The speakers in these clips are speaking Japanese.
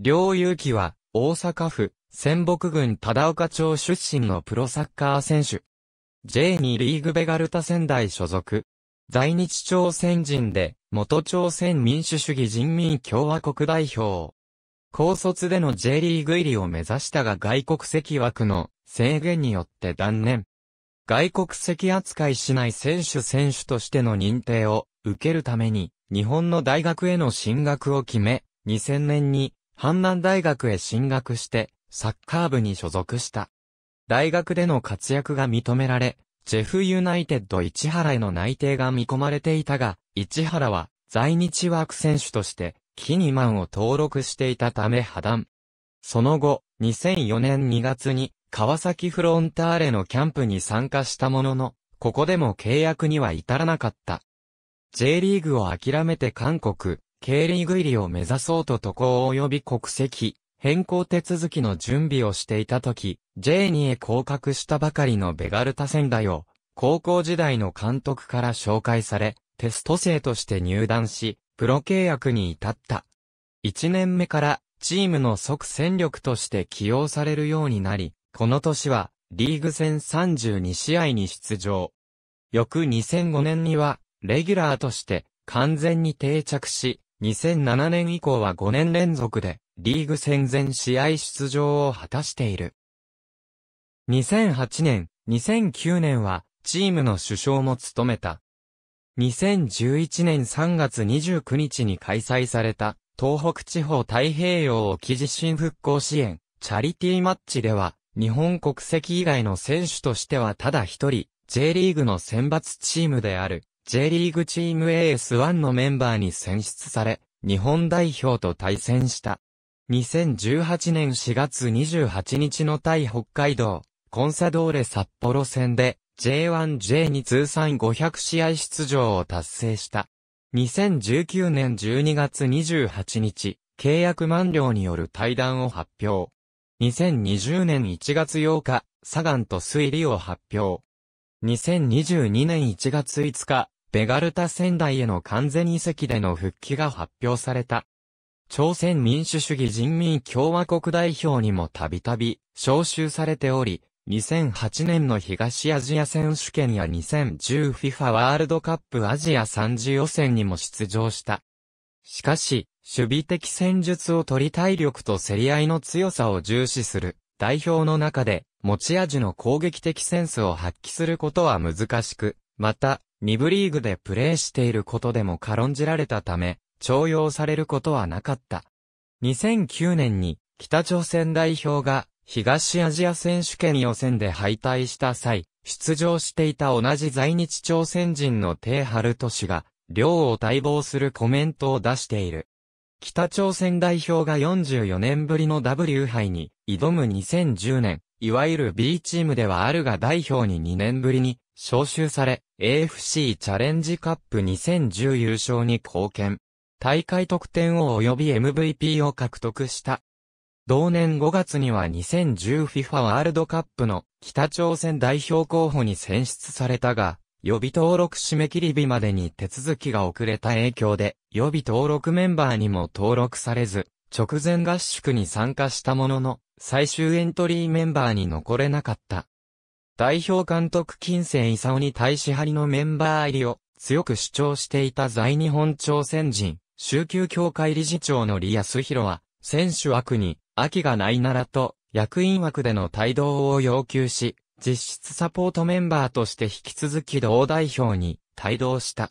両祐樹は、大阪府、仙北郡忠岡町出身のプロサッカー選手。J2 リーグベガルタ仙台所属。在日朝鮮人で、元朝鮮民主主義人民共和国代表。高卒での J リーグ入りを目指したが外国籍枠の制限によって断念。外国籍扱いしない選手選手としての認定を受けるために日本の大学への進学を決め、2000年に阪南大学へ進学して、サッカー部に所属した。大学での活躍が認められ、ジェフユナイテッド市原への内定が見込まれていたが、市原は在日ワーク選手として、キニマンを登録していたため破談。その後、2004年2月に、川崎フロンターレのキャンプに参加したものの、ここでも契約には至らなかった。J リーグを諦めて韓国、経リーグ入りを目指そうと渡航及び国籍、変更手続きの準備をしていた時、J2 へ降格したばかりのベガルタ仙台を、高校時代の監督から紹介され、テスト生として入団し、プロ契約に至った。1年目からチームの即戦力として起用されるようになり、この年はリーグ戦32試合に出場。翌2005年にはレギュラーとして完全に定着し、2007年以降は5年連続でリーグ戦前試合出場を果たしている。2008年、2009年はチームの首相も務めた。2011年3月29日に開催された東北地方太平洋沖地震復興支援チャリティーマッチでは日本国籍以外の選手としてはただ一人 J リーグの選抜チームである J リーグチーム AS1 のメンバーに選出され、日本代表と対戦した。2018年4月28日の対北海道、コンサドーレ札幌戦で J1J2 通算500試合出場を達成した。2019年12月28日、契約満了による対談を発表。2020年1月8日、サガンと推理を発表。2022年1月5日、ベガルタ仙台への完全移籍での復帰が発表された。朝鮮民主主義人民共和国代表にもたびたび招集されており、2008年の東アジア選手権や 2010FIFA ワールドカップアジア3次予選にも出場した。しかし、守備的戦術を取り体力と競り合いの強さを重視する代表の中で持ち味の攻撃的センスを発揮することは難しく、また、2部リーグでプレーしていることでも軽んじられたため、徴用されることはなかった。2009年に北朝鮮代表が東アジア選手権予選で敗退した際、出場していた同じ在日朝鮮人のテ春ト氏が、両を待望するコメントを出している。北朝鮮代表が44年ぶりの W 杯に挑む2010年、いわゆる B チームではあるが代表に2年ぶりに招集され、AFC チャレンジカップ2010優勝に貢献。大会得点王及び MVP を獲得した。同年5月には 2010FIFA ワールドカップの北朝鮮代表候補に選出されたが、予備登録締め切り日までに手続きが遅れた影響で、予備登録メンバーにも登録されず、直前合宿に参加したものの、最終エントリーメンバーに残れなかった。代表監督金銭勲に対し張りのメンバー入りを強く主張していた在日本朝鮮人、宗教協会理事長の李康弘は、選手枠に、秋がないならと、役員枠での帯同を要求し、実質サポートメンバーとして引き続き同代表に帯同した。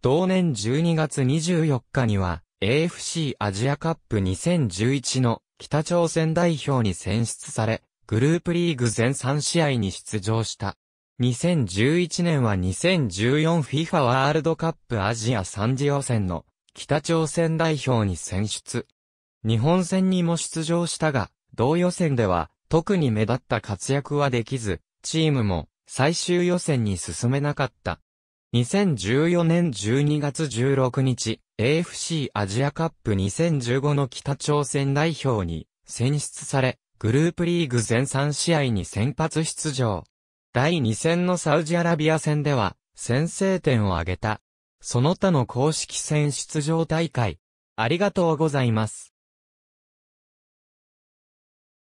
同年12月24日には、AFC アジアカップ2011の北朝鮮代表に選出され、グループリーグ全3試合に出場した。2011年は 2014FIFA ワールドカップアジア3次予選の北朝鮮代表に選出。日本戦にも出場したが、同予選では特に目立った活躍はできず、チームも最終予選に進めなかった。2014年12月16日、AFC アジアカップ2015の北朝鮮代表に選出され、グループリーグ全3試合に先発出場。第2戦のサウジアラビア戦では、先制点を挙げた。その他の公式戦出場大会。ありがとうございます。